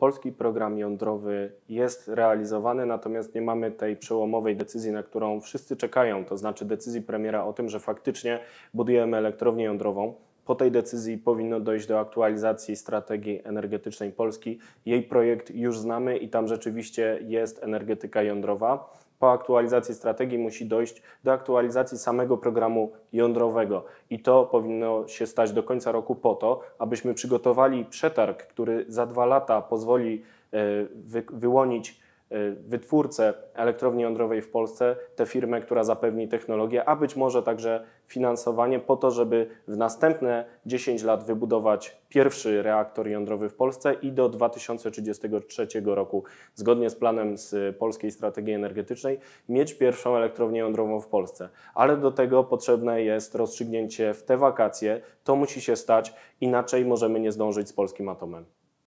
polski program jądrowy jest realizowany, natomiast nie mamy tej przełomowej decyzji, na którą wszyscy czekają, to znaczy decyzji premiera o tym, że faktycznie budujemy elektrownię jądrową. Po tej decyzji powinno dojść do aktualizacji strategii energetycznej Polski. Jej projekt już znamy i tam rzeczywiście jest energetyka jądrowa po aktualizacji strategii musi dojść do aktualizacji samego programu jądrowego i to powinno się stać do końca roku po to, abyśmy przygotowali przetarg, który za dwa lata pozwoli e, wyłonić E, wytwórcę elektrowni jądrowej w Polsce, tę firmę, która zapewni technologię, a być może także finansowanie po to, żeby w następne 10 lat wybudować pierwszy reaktor jądrowy w Polsce i do 2033 roku, zgodnie z planem z Polskiej Strategii Energetycznej, mieć pierwszą elektrownię jądrową w Polsce. Ale do tego potrzebne jest rozstrzygnięcie w te wakacje, to musi się stać, inaczej możemy nie zdążyć z polskim atomem.